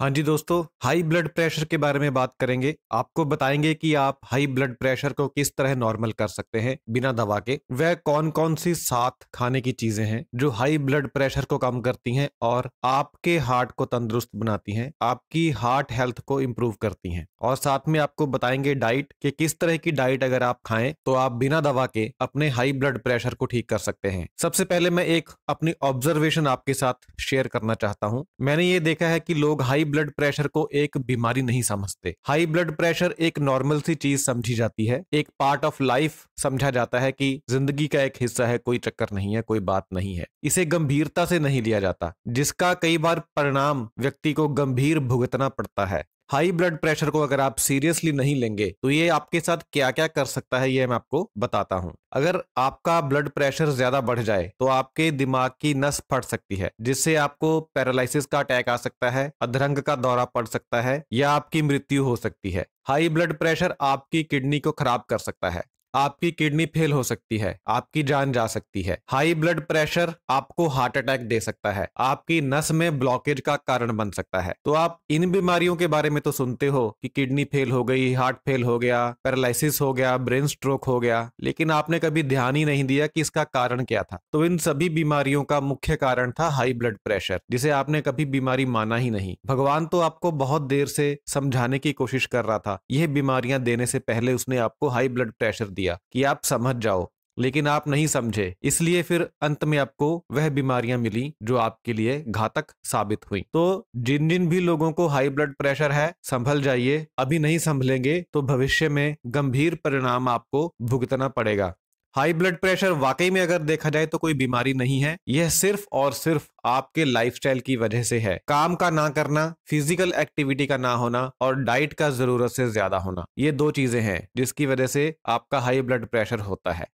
हाँ जी दोस्तों high blood pressure के बारे में बात करेंगे आपको बताएंगे कि आप हाई ब्लड प्रेशर को किस तरह नॉर्मल कर सकते हैं बिना दवा के वह कौन कौन सी सात खाने की चीजें हैं जो हाई ब्लड प्रेशर को कम करती हैं और आपके हार्ट को तंदुरुस्त बनाती हैं आपकी हार्ट हेल्थ को इम्प्रूव करती हैं और साथ में आपको बताएंगे डाइट के किस तरह की डाइट अगर आप खाएं तो आप बिना दवा के अपने हाई ब्लड प्रेशर को ठीक कर सकते हैं सबसे पहले मैं एक अपनी ऑब्जर्वेशन आपके साथ शेयर करना चाहता हूँ मैंने ये देखा है कि लोग हाई ब्लड प्रेशर को एक बीमारी नहीं समझते हाई ब्लड प्रेशर एक नॉर्मल सी चीज समझी जाती है एक पार्ट ऑफ लाइफ समझा जाता है कि जिंदगी का एक हिस्सा है कोई चक्कर नहीं है कोई बात नहीं है इसे गंभीरता से नहीं लिया जाता जिसका कई बार परिणाम व्यक्ति को गंभीर भुगतना पड़ता है हाई ब्लड प्रेशर को अगर आप सीरियसली नहीं लेंगे तो ये आपके साथ क्या क्या कर सकता है ये मैं आपको बताता हूँ अगर आपका ब्लड प्रेशर ज्यादा बढ़ जाए तो आपके दिमाग की नस फट सकती है जिससे आपको पैरालिसिस का अटैक आ सकता है अधरंग का दौरा पड़ सकता है या आपकी मृत्यु हो सकती है हाई ब्लड प्रेशर आपकी किडनी को खराब कर सकता है आपकी किडनी फेल हो सकती है आपकी जान जा सकती है हाई ब्लड प्रेशर आपको हार्ट अटैक दे सकता है आपकी नस में ब्लॉकेज का कारण बन सकता है तो आप इन बीमारियों के बारे में तो सुनते हो कि किडनी फेल हो गई हार्ट फेल हो गया पैरालिसिस हो गया ब्रेन स्ट्रोक हो गया लेकिन आपने कभी ध्यान ही नहीं दिया कि इसका कारण क्या था तो इन सभी बीमारियों का मुख्य कारण था हाई ब्लड प्रेशर जिसे आपने कभी बीमारी माना ही नहीं भगवान तो आपको बहुत देर से समझाने की कोशिश कर रहा था यह बीमारियां देने से पहले उसने आपको हाई ब्लड प्रेशर दिया दिया कि आप समझ जाओ लेकिन आप नहीं समझे इसलिए फिर अंत में आपको वह बीमारियां मिली जो आपके लिए घातक साबित हुई तो जिन जिन भी लोगों को हाई ब्लड प्रेशर है संभल जाइए अभी नहीं संभलेंगे तो भविष्य में गंभीर परिणाम आपको भुगतना पड़ेगा हाई ब्लड प्रेशर वाकई में अगर देखा जाए तो कोई बीमारी नहीं है यह सिर्फ और सिर्फ आपके लाइफस्टाइल की वजह से है काम का ना करना फिजिकल एक्टिविटी का ना होना और डाइट का जरूरत से ज्यादा होना ये दो चीजें हैं जिसकी वजह से आपका हाई ब्लड प्रेशर होता है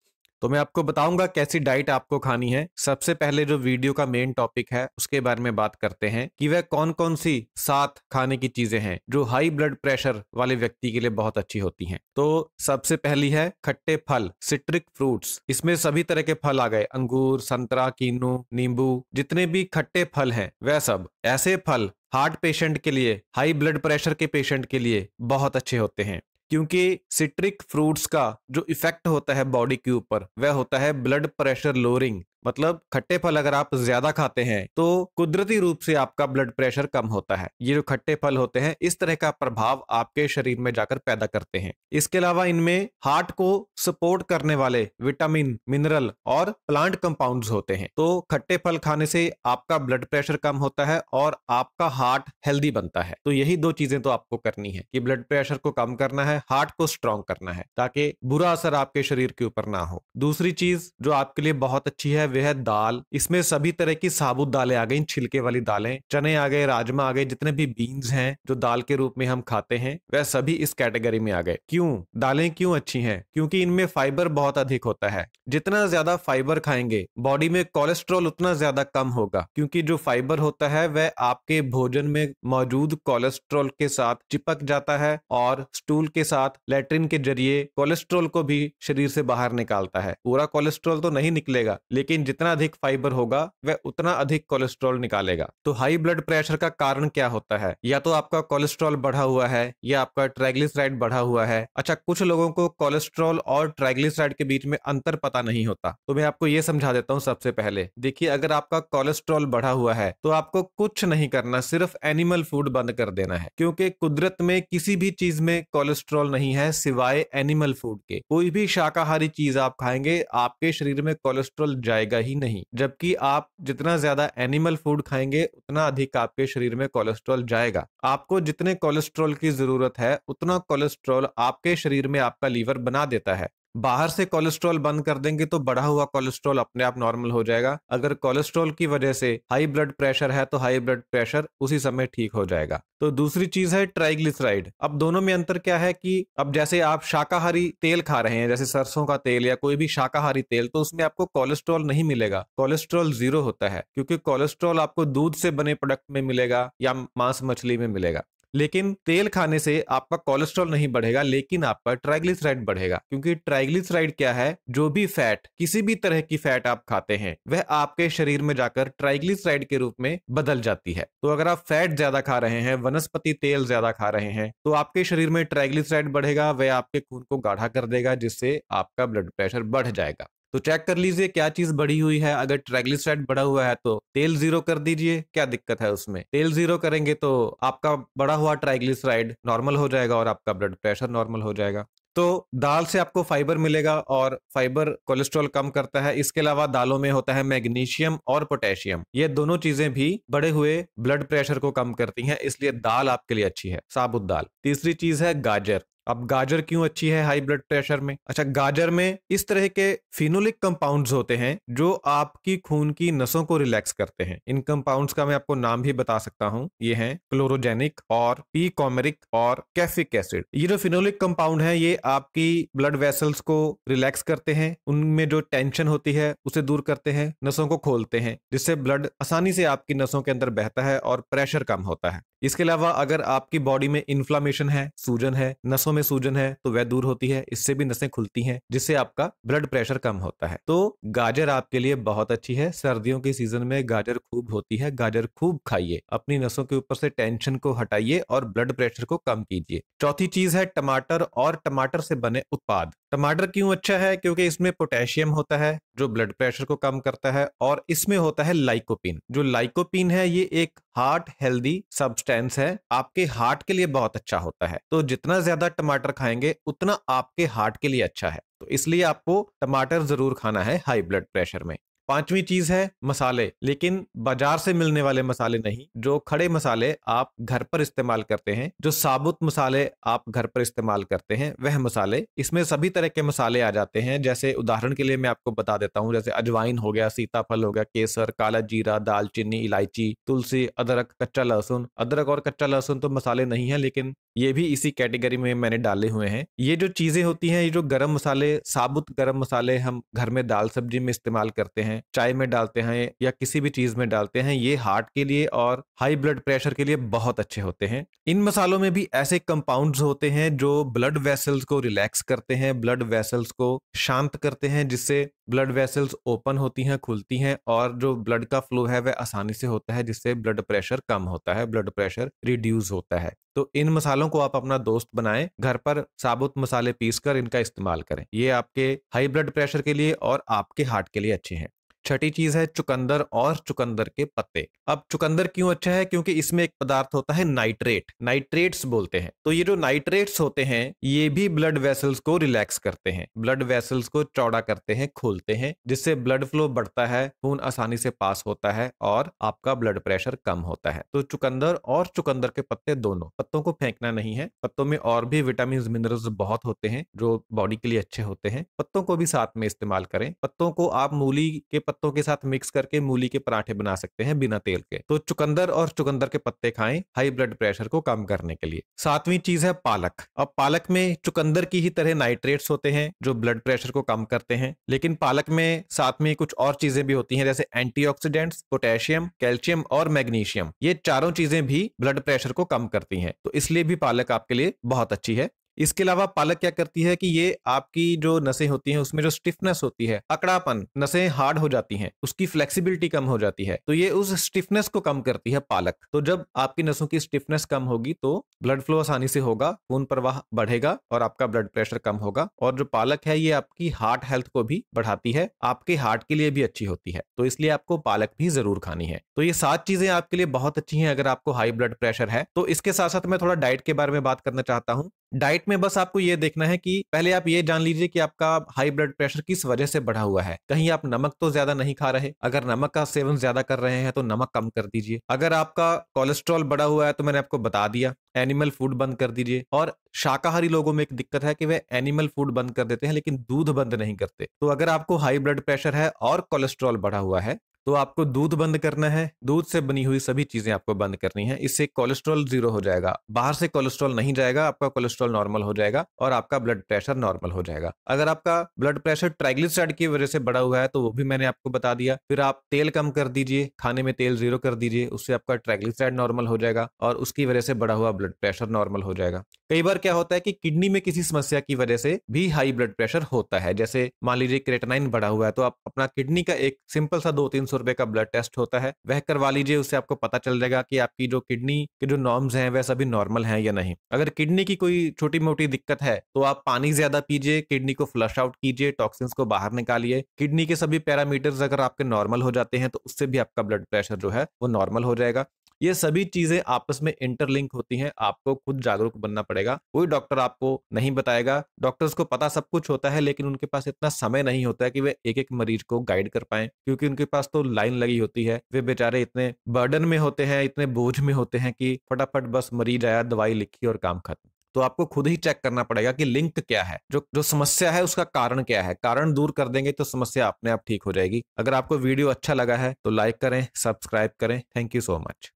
तो मैं आपको बताऊंगा कैसी डाइट आपको खानी है सबसे पहले जो वीडियो का मेन टॉपिक है उसके बारे में बात करते हैं कि वह कौन कौन सी सात खाने की चीजें हैं जो हाई ब्लड प्रेशर वाले व्यक्ति के लिए बहुत अच्छी होती हैं तो सबसे पहली है खट्टे फल सिट्रिक फ्रूट्स इसमें सभी तरह के फल आ गए अंगूर संतरा कीनू नींबू जितने भी खट्टे फल हैं वह सब ऐसे फल हार्ट पेशेंट के लिए हाई ब्लड प्रेशर के पेशेंट के लिए बहुत अच्छे होते हैं क्योंकि सिट्रिक फ्रूट्स का जो इफेक्ट होता है बॉडी के ऊपर वह होता है ब्लड प्रेशर लोअरिंग मतलब खट्टे फल अगर आप ज्यादा खाते हैं तो कुदरती रूप से आपका ब्लड प्रेशर कम होता है ये जो खट्टे फल होते हैं इस तरह का प्रभाव आपके शरीर में जाकर पैदा करते हैं इसके अलावा इनमें हार्ट को सपोर्ट करने वाले विटामिन मिनरल और प्लांट कंपाउंड्स होते हैं तो खट्टे फल खाने से आपका ब्लड प्रेशर कम होता है और आपका हार्ट हेल्दी बनता है तो यही दो चीजें तो आपको करनी है कि ब्लड प्रेशर को कम करना है है हार्ट को स्ट्रांग करना है ताकि बुरा असर आपके शरीर के ऊपर ना हो दूसरी चीज जो आपके लिए बहुत अच्छी है वह है दाल इसमें सभी तरह की साबुत दालें आ गई छिलके वाली दालें चने आ गए राजमा आ गए जितने भी बीन्स हैं जो दाल के रूप में हम खाते हैं वह सभी इस कैटेगरी में आ गए क्यों दालें क्यों अच्छी हैं क्योंकि इनमें फाइबर बहुत अधिक होता है जितना ज्यादा फाइबर खाएंगे बॉडी में कोलेस्ट्रॉल उतना ज्यादा कम होगा क्योंकि जो फाइबर होता है वह आपके भोजन में मौजूद कोलेस्ट्रॉल के साथ चिपक जाता है और स्टूल के साथ लेट्रिन के जरिए कोलेस्ट्रोल को भी शरीर से बाहर निकालता है पूरा कोलेस्ट्रोल तो नहीं निकलेगा लेकिन जितना अधिक फाइबर होगा वह उतना अधिक कोलेस्ट्रोल निकालेगा तो हाई ब्लड प्रेशर का कारण क्या होता है या तो आपका कोलेस्ट्रॉल बढ़ा हुआ है या आपका ट्राइग्लिसराइड बढ़ा हुआ है अच्छा कुछ लोगों को कोलेस्ट्रॉल और ट्राइग्लिसराइड के बीच में अंतर पता नहीं होता तो मैं आपको ये समझा देता हूँ सबसे पहले देखिए अगर आपका कोलेस्ट्रॉल बढ़ा हुआ है तो आपको कुछ नहीं करना सिर्फ एनिमल फूड बंद कर देना है क्योंकि कुदरत में किसी भी चीज में कोलेस्ट्रोल कोलेस्ट्रॉल नहीं है सिवाय एनिमल फूड के कोई भी शाकाहारी चीज आप खाएंगे आपके शरीर में कोलेस्ट्रॉल जाएगा ही नहीं जबकि आप जितना ज्यादा एनिमल फूड खाएंगे उतना अधिक आपके शरीर में कोलेस्ट्रॉल जाएगा आपको जितने कोलेस्ट्रॉल की जरूरत है उतना कोलेस्ट्रॉल आपके शरीर में आपका लीवर बना देता है बाहर से कोलेस्ट्रॉल बंद कर देंगे तो बढ़ा हुआ कोलेस्ट्रॉल अपने आप नॉर्मल हो जाएगा अगर कोलेस्ट्रॉल की वजह से हाई ब्लड प्रेशर है तो हाई ब्लड प्रेशर उसी समय ठीक हो जाएगा तो दूसरी चीज है ट्राइग्लिसराइड अब दोनों में अंतर क्या है कि अब जैसे आप शाकाहारी तेल खा रहे हैं जैसे सरसों का तेल या कोई भी शाकाहारी तेल तो उसमें आपको कोलेस्ट्रॉल नहीं मिलेगा कोलेस्ट्रॉल जीरो होता है क्योंकि कोलेस्ट्रॉल आपको दूध से बने प्रोडक्ट में मिलेगा या मांस मछली में मिलेगा लेकिन तेल खाने से आपका कोलेस्ट्रॉल नहीं बढ़ेगा लेकिन आपका ट्राइग्लिसराइड बढ़ेगा क्योंकि ट्राइग्लिसराइड क्या है जो भी फैट किसी भी तरह की फैट आप खाते हैं वह आपके शरीर में जाकर ट्राइग्लिसराइड के रूप में बदल जाती है तो अगर आप फैट ज्यादा खा रहे हैं वनस्पति तेल ज्यादा खा रहे हैं तो आपके शरीर में ट्राइग्लिसराइड बढ़ेगा वह आपके खून को गाढ़ा कर देगा जिससे आपका ब्लड प्रेशर बढ़ जाएगा तो चेक कर लीजिए क्या चीज बढ़ी हुई है अगर ट्रेग्लिसराइड बढ़ा हुआ है तो तेल जीरो कर दीजिए क्या दिक्कत है उसमें तेल जीरो करेंगे तो आपका बढ़ा हुआ ट्राइग्लिसराइड नॉर्मल हो जाएगा और आपका ब्लड प्रेशर नॉर्मल हो जाएगा तो दाल से आपको फाइबर मिलेगा और फाइबर कोलेस्ट्रॉल कम करता है इसके अलावा दालों में होता है मैग्नीशियम और पोटेशियम ये दोनों चीजें भी बढ़े हुए ब्लड प्रेशर को कम करती हैं इसलिए दाल आपके लिए अच्छी है साबुत दाल तीसरी चीज है गाजर अब गाजर क्यों अच्छी है हाई ब्लड प्रेशर में अच्छा गाजर में इस तरह के फिनोलिक कंपाउंड्स होते हैं जो आपकी खून की नसों को रिलैक्स करते हैं इन कंपाउंड्स का मैं आपको नाम भी बता सकता हूँ ये हैं क्लोरोजेनिक और पी कॉमेरिक और कैफिक एसिड ये जो फिनोलिक कंपाउंड है ये आपकी ब्लड वेसल्स को रिलैक्स करते हैं उनमें जो टेंशन होती है उसे दूर करते हैं नसों को खोलते हैं जिससे ब्लड आसानी से आपकी नसों के अंदर बहता है और प्रेशर कम होता है इसके अलावा अगर आपकी बॉडी में इन्फ्लामेशन है सूजन है नसों में सूजन है तो वह दूर होती है इससे भी नसें खुलती हैं जिससे आपका ब्लड प्रेशर कम होता है तो गाजर आपके लिए बहुत अच्छी है सर्दियों के सीजन में गाजर खूब होती है गाजर खूब खाइए अपनी नसों के ऊपर से टेंशन को हटाइए और ब्लड प्रेशर को कम कीजिए चौथी चीज है टमाटर और टमाटर से बने उत्पाद टमाटर क्यों अच्छा है क्योंकि इसमें पोटेशियम होता है जो ब्लड प्रेशर को कम करता है और इसमें होता है लाइकोपिन जो लाइकोपिन है ये एक हार्ट हेल्दी सब्सटेंस है आपके हार्ट के लिए बहुत अच्छा होता है तो जितना ज्यादा टमाटर खाएंगे उतना आपके हार्ट के लिए अच्छा है तो इसलिए आपको टमाटर जरूर खाना है हाई ब्लड प्रेशर में पांचवी चीज है मसाले लेकिन बाजार से मिलने वाले मसाले नहीं जो खड़े मसाले आप घर पर इस्तेमाल करते हैं जो साबुत मसाले आप घर पर इस्तेमाल करते हैं वह मसाले इसमें सभी तरह के मसाले आ जाते हैं जैसे उदाहरण के लिए मैं आपको बता देता हूँ जैसे अजवाइन हो गया सीताफल हो गया केसर काला जीरा दालचीनी इलायची तुलसी अदरक कच्चा लहसुन अदरक और कच्चा लहसुन तो मसाले नहीं है लेकिन ये भी इसी कैटेगरी में मैंने डाले हुए हैं ये जो चीजें होती हैं ये जो गरम मसाले साबुत गरम मसाले हम घर में दाल सब्जी में इस्तेमाल करते हैं हैं चाय में डालते हैं या किसी भी चीज में डालते हैं ये हार्ट के लिए और हाई ब्लड प्रेशर के लिए बहुत अच्छे होते हैं इन मसालों में भी ऐसे कंपाउंड्स होते हैं जो ब्लड वेसल्स को रिलैक्स करते हैं ब्लड वेसल्स को शांत करते हैं जिससे ब्लड वेसल्स ओपन होती हैं खुलती हैं और जो ब्लड का फ्लो है वह आसानी से होता है जिससे ब्लड प्रेशर कम होता है ब्लड प्रेशर रिड्यूस होता है तो इन मसालों को आप अपना दोस्त बनाएं घर पर साबुत मसाले पीस कर इनका इस्तेमाल करें ये आपके हाई ब्लड प्रेशर के लिए और आपके हार्ट के लिए अच्छे हैं छठी चीज है चुकंदर और चुकंदर के पत्ते अब चुकंदर क्यों अच्छा है क्योंकि इसमें एक पदार्थ होता है नाइट्रेट नाइट्रेट्स बोलते हैं तो ये जो नाइट्रेट्स होते हैं ये भी ब्लड वेसल्स को रिलैक्स करते हैं ब्लड वेसल्स को चौड़ा करते हैं खोलते हैं जिससे ब्लड फ्लो बढ़ता है खून आसानी से पास होता है और आपका ब्लड प्रेशर कम होता है तो चुकंदर और चुकंदर के पत्ते दोनों पत्तों को फेंकना नहीं है पत्तों में और भी विटामिन मिनरल्स बहुत होते हैं जो बॉडी के लिए अच्छे होते हैं पत्तों को भी साथ में इस्तेमाल करें पत्तों को आप मूली के पत्ते पत्तों के साथ मिक्स करके मूली के पराठे बना सकते हैं बिना तेल के तो चुकंदर और चुकंदर के पत्ते खाएं हाई ब्लड प्रेशर को कम करने के लिए सातवीं चीज है पालक अब पालक में चुकंदर की ही तरह नाइट्रेट्स होते हैं जो ब्लड प्रेशर को कम करते हैं लेकिन पालक में साथ में कुछ और चीजें भी होती हैं जैसे एंटीऑक्सीडेंट्स पोटेशियम कैल्शियम और मैग्नीशियम ये चारों चीजें भी ब्लड प्रेशर को कम करती हैं तो इसलिए भी पालक आपके लिए बहुत अच्छी है इसके अलावा पालक क्या करती है कि ये आपकी जो नसें होती हैं उसमें जो स्टिफनेस होती है अकड़ापन नसें हार्ड हो जाती हैं उसकी फ्लेक्सिबिलिटी कम हो जाती है तो ये उस स्टिफनेस को कम करती है पालक तो जब आपकी नसों की स्टिफनेस कम होगी तो ब्लड फ्लो आसानी से होगा खून प्रवाह बढ़ेगा और आपका ब्लड प्रेशर कम होगा और जो पालक है ये आपकी हार्ट हेल्थ को भी बढ़ाती है आपके हार्ट के लिए भी अच्छी होती है तो इसलिए आपको पालक भी जरूर खानी है तो ये सात चीजें आपके लिए बहुत अच्छी हैं अगर आपको हाई ब्लड प्रेशर है तो इसके साथ साथ मैं थोड़ा डाइट के बारे में बात करना चाहता हूँ डाइट में बस आपको ये देखना है कि पहले आप ये जान लीजिए कि आपका हाई ब्लड प्रेशर किस वजह से बढ़ा हुआ है कहीं आप नमक तो ज्यादा नहीं खा रहे अगर नमक का सेवन ज्यादा कर रहे हैं तो नमक कम कर दीजिए अगर आपका कोलेस्ट्रॉल बढ़ा हुआ है तो मैंने आपको बता दिया एनिमल फूड बंद कर दीजिए और शाकाहारी लोगों में एक दिक्कत है कि वे एनिमल फूड बंद कर देते हैं लेकिन दूध बंद नहीं करते तो अगर आपको हाई ब्लड प्रेशर है और कोलेस्ट्रॉल बढ़ा हुआ है तो आपको दूध बंद करना है दूध से बनी हुई सभी चीज़ें आपको बंद करनी है इससे कोलेस्ट्रॉल जीरो हो जाएगा बाहर से कोलेस्ट्रॉल नहीं जाएगा आपका कोलेस्ट्रॉल नॉर्मल हो जाएगा और आपका ब्लड प्रेशर नॉर्मल हो जाएगा अगर आपका ब्लड प्रेशर ट्राइग्लिसराइड की वजह से बढ़ा हुआ है तो वो भी मैंने आपको बता दिया फिर आप तेल कम कर दीजिए खाने में तेल जीरो कर दीजिए उससे आपका ट्राइग्लिसराइड नॉर्मल हो जाएगा और उसकी वजह से बढ़ा हुआ ब्लड प्रेशर नॉर्मल हो जाएगा कई बार क्या होता है कि किडनी में किसी समस्या की वजह से भी हाई ब्लड प्रेशर होता है जैसे मान लीजिए क्रेटनाइन बढ़ा हुआ है तो आप अपना किडनी का एक सिंपल सा दो तीन सौ रुपए का ब्लड टेस्ट होता है वह करवा लीजिए उससे आपको पता चल जाएगा कि आपकी जो किडनी के जो नॉर्म्स हैं वह सभी नॉर्मल हैं या नहीं अगर किडनी की कोई छोटी मोटी दिक्कत है तो आप पानी ज्यादा पीजिए किडनी को फ्लश आउट कीजिए टॉक्सिन्स को बाहर निकालिए किडनी के सभी पैरामीटर्स अगर आपके नॉर्मल हो जाते हैं तो उससे भी आपका ब्लड प्रेशर जो है वो नॉर्मल हो जाएगा ये सभी चीजें आपस में इंटरलिंक होती हैं आपको खुद जागरूक बनना पड़ेगा कोई डॉक्टर आपको नहीं बताएगा डॉक्टर्स को पता सब कुछ होता है लेकिन उनके पास इतना समय नहीं होता है कि वे एक एक मरीज को गाइड कर पाए क्योंकि उनके पास तो लाइन लगी होती है वे बेचारे इतने बर्डन में होते हैं इतने बोझ में होते हैं कि फटाफट बस मरीज आया दवाई लिखी और काम खत्म तो आपको खुद ही चेक करना पड़ेगा कि लिंक क्या है जो जो समस्या है उसका कारण क्या है कारण दूर कर देंगे तो समस्या अपने आप ठीक हो जाएगी अगर आपको वीडियो अच्छा लगा है तो लाइक करें सब्सक्राइब करें थैंक यू सो मच